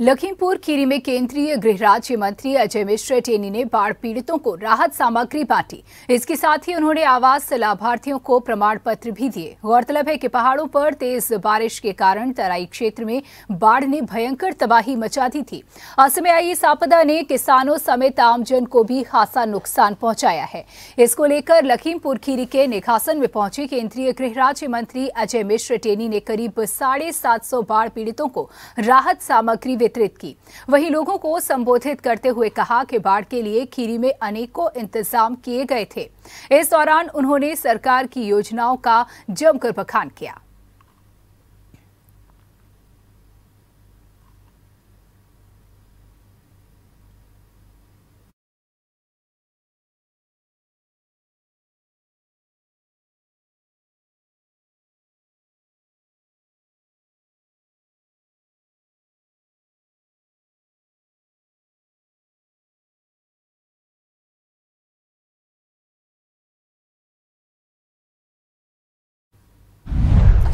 लखीमपुर खीरी में केंद्रीय गृह राज्य मंत्री अजय मिश्र टेनी ने बाढ़ पीड़ितों को राहत सामग्री बांटी इसके साथ ही उन्होंने आवास लाभार्थियों को प्रमाण पत्र भी दिए गौरतलब है कि पहाड़ों पर तेज बारिश के कारण तराई क्षेत्र में बाढ़ ने भयंकर तबाही मचा दी थी असम आई इस आपदा ने किसानों समेत आमजन को भी खासा नुकसान पहुंचाया है इसको लेकर लखीमपुर खीरी के निघासन में पहुंचे केंद्रीय गृह राज्य मंत्री अजय मिश्र टेनी ने करीब साढ़े बाढ़ पीड़ितों को राहत सामग्री वितरित की वहीं लोगों को संबोधित करते हुए कहा कि बाढ़ के लिए खीरी में अनेकों इंतजाम किए गए थे इस दौरान उन्होंने सरकार की योजनाओं का जमकर बखान किया